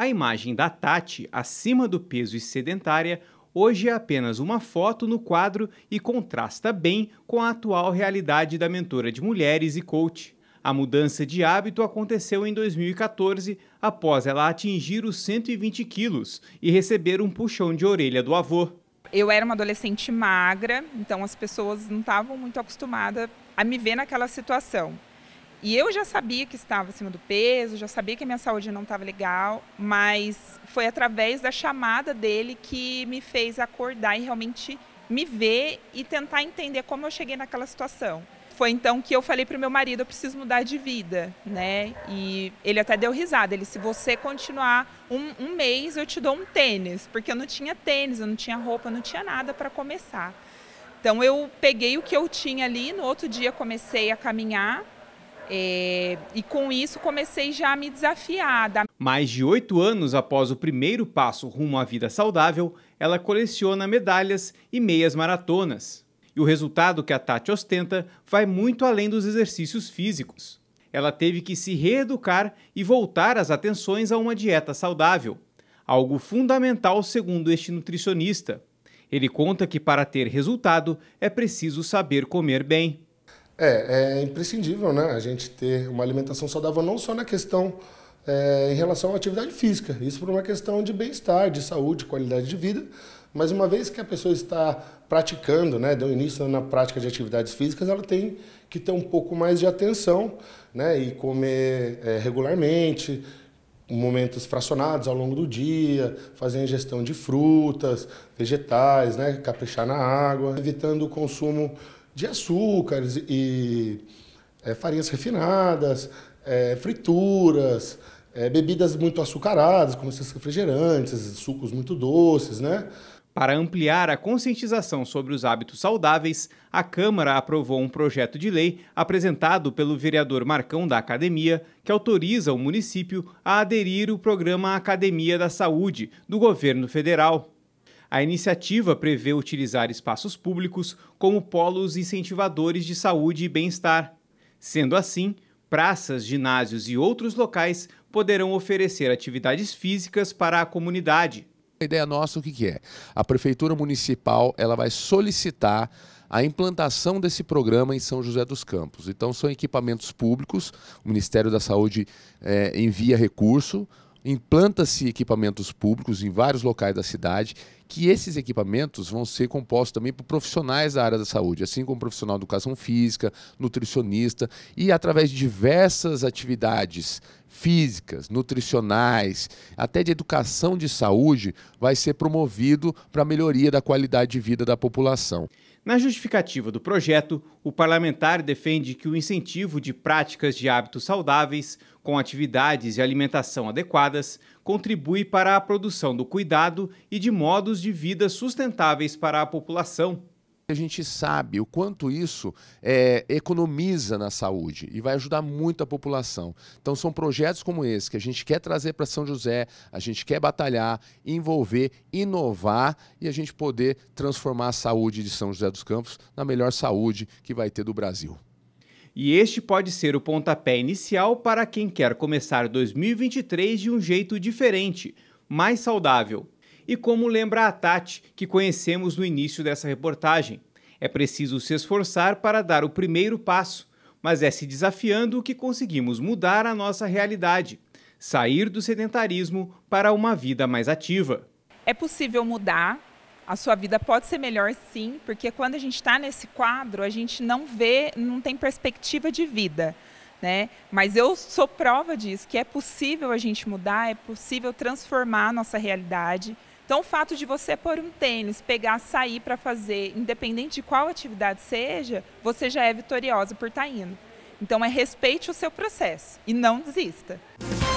A imagem da Tati acima do peso e sedentária hoje é apenas uma foto no quadro e contrasta bem com a atual realidade da mentora de mulheres e coach. A mudança de hábito aconteceu em 2014, após ela atingir os 120 quilos e receber um puxão de orelha do avô. Eu era uma adolescente magra, então as pessoas não estavam muito acostumadas a me ver naquela situação. E eu já sabia que estava acima do peso, já sabia que a minha saúde não estava legal, mas foi através da chamada dele que me fez acordar e realmente me ver e tentar entender como eu cheguei naquela situação. Foi então que eu falei para o meu marido, eu preciso mudar de vida, né? E ele até deu risada, ele, se você continuar um, um mês, eu te dou um tênis, porque eu não tinha tênis, eu não tinha roupa, eu não tinha nada para começar. Então eu peguei o que eu tinha ali, no outro dia comecei a caminhar, é, e com isso comecei já a me desafiar. Da... Mais de oito anos após o primeiro passo rumo à vida saudável, ela coleciona medalhas e meias maratonas. E o resultado que a Tati ostenta vai muito além dos exercícios físicos. Ela teve que se reeducar e voltar as atenções a uma dieta saudável, algo fundamental segundo este nutricionista. Ele conta que para ter resultado é preciso saber comer bem. É, é imprescindível né, a gente ter uma alimentação saudável, não só na questão é, em relação à atividade física, isso por uma questão de bem-estar, de saúde, qualidade de vida, mas uma vez que a pessoa está praticando, né, deu início na prática de atividades físicas, ela tem que ter um pouco mais de atenção né, e comer é, regularmente, momentos fracionados ao longo do dia, fazer ingestão de frutas, vegetais, né, caprichar na água, evitando o consumo de açúcares e é, farinhas refinadas, é, frituras, é, bebidas muito açucaradas, como esses refrigerantes, sucos muito doces, né? Para ampliar a conscientização sobre os hábitos saudáveis, a Câmara aprovou um projeto de lei apresentado pelo vereador Marcão da Academia, que autoriza o município a aderir o programa Academia da Saúde do governo federal. A iniciativa prevê utilizar espaços públicos como polos incentivadores de saúde e bem-estar. Sendo assim, praças, ginásios e outros locais poderão oferecer atividades físicas para a comunidade. A ideia nossa, o que, é? A Prefeitura Municipal ela vai solicitar a implantação desse programa em São José dos Campos. Então, são equipamentos públicos, o Ministério da Saúde é, envia recurso, implanta-se equipamentos públicos em vários locais da cidade que esses equipamentos vão ser compostos também por profissionais da área da saúde, assim como profissional de educação física, nutricionista e através de diversas atividades físicas, nutricionais, até de educação de saúde, vai ser promovido para a melhoria da qualidade de vida da população. Na justificativa do projeto, o parlamentar defende que o incentivo de práticas de hábitos saudáveis, com atividades e alimentação adequadas, contribui para a produção do cuidado e de modos de vida sustentáveis para a população. A gente sabe o quanto isso é, economiza na saúde e vai ajudar muito a população. Então, são projetos como esse que a gente quer trazer para São José, a gente quer batalhar, envolver, inovar e a gente poder transformar a saúde de São José dos Campos na melhor saúde que vai ter do Brasil. E este pode ser o pontapé inicial para quem quer começar 2023 de um jeito diferente, mais saudável. E como lembra a Tati, que conhecemos no início dessa reportagem, é preciso se esforçar para dar o primeiro passo, mas é se desafiando que conseguimos mudar a nossa realidade, sair do sedentarismo para uma vida mais ativa. É possível mudar a sua vida pode ser melhor sim, porque quando a gente está nesse quadro, a gente não vê, não tem perspectiva de vida. Né? Mas eu sou prova disso, que é possível a gente mudar, é possível transformar a nossa realidade. Então, o fato de você pôr um tênis, pegar, sair para fazer, independente de qual atividade seja, você já é vitoriosa por estar tá indo. Então, é respeite o seu processo e não desista.